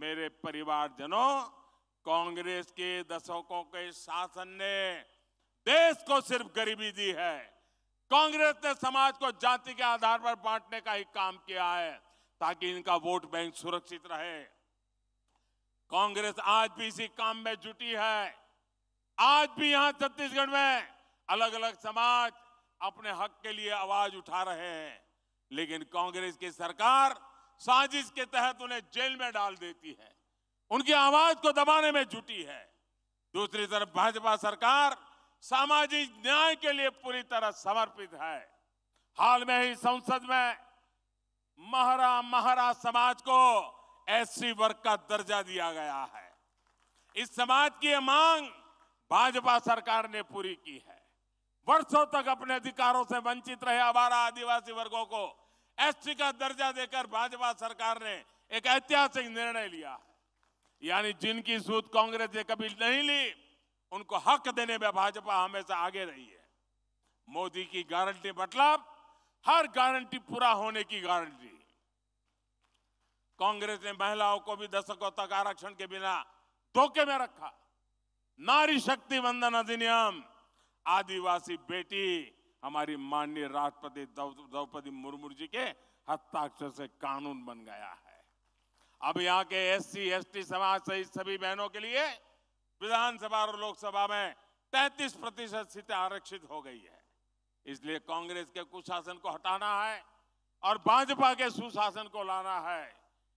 मेरे परिवारजनों कांग्रेस के दशकों के शासन ने देश को सिर्फ गरीबी दी है कांग्रेस ने समाज को जाति के आधार पर बांटने का ही काम किया है ताकि इनका वोट बैंक सुरक्षित रहे कांग्रेस आज भी इसी काम में जुटी है आज भी यहां छत्तीसगढ़ में अलग अलग समाज अपने हक के लिए आवाज उठा रहे हैं लेकिन कांग्रेस की सरकार साजिश के तहत उन्हें जेल में डाल देती है उनकी आवाज को दबाने में जुटी है दूसरी तरफ भाजपा सरकार सामाजिक न्याय के लिए पूरी तरह समर्पित है हाल में ही संसद में महरा महरा समाज को एससी वर्ग का दर्जा दिया गया है इस समाज की यह मांग भाजपा सरकार ने पूरी की है वर्षों तक अपने अधिकारों से वंचित रहे आवारा आदिवासी वर्गों को एसटी का दर्जा देकर भाजपा सरकार ने एक ऐतिहासिक निर्णय लिया यानी जिनकी सूद कांग्रेस ने कभी नहीं ली उनको हक देने में भाजपा हमेशा आगे रही है मोदी की गारंटी मतलब हर गारंटी पूरा होने की गारंटी कांग्रेस ने महिलाओं को भी दशकों तक आरक्षण के बिना धोखे में रखा नारी शक्ति वंदन अधिनियम आदिवासी बेटी हमारी माननीय राष्ट्रपति द्रौपदी मुर्मू जी के हस्ताक्षर से कानून बन गया है अब यहाँ के एससी एसटी समाज सहित सभी बहनों के लिए विधानसभा और लोकसभा में 33 प्रतिशत सीटें आरक्षित हो गई है इसलिए कांग्रेस के कुशासन को हटाना है और भाजपा के सुशासन को लाना है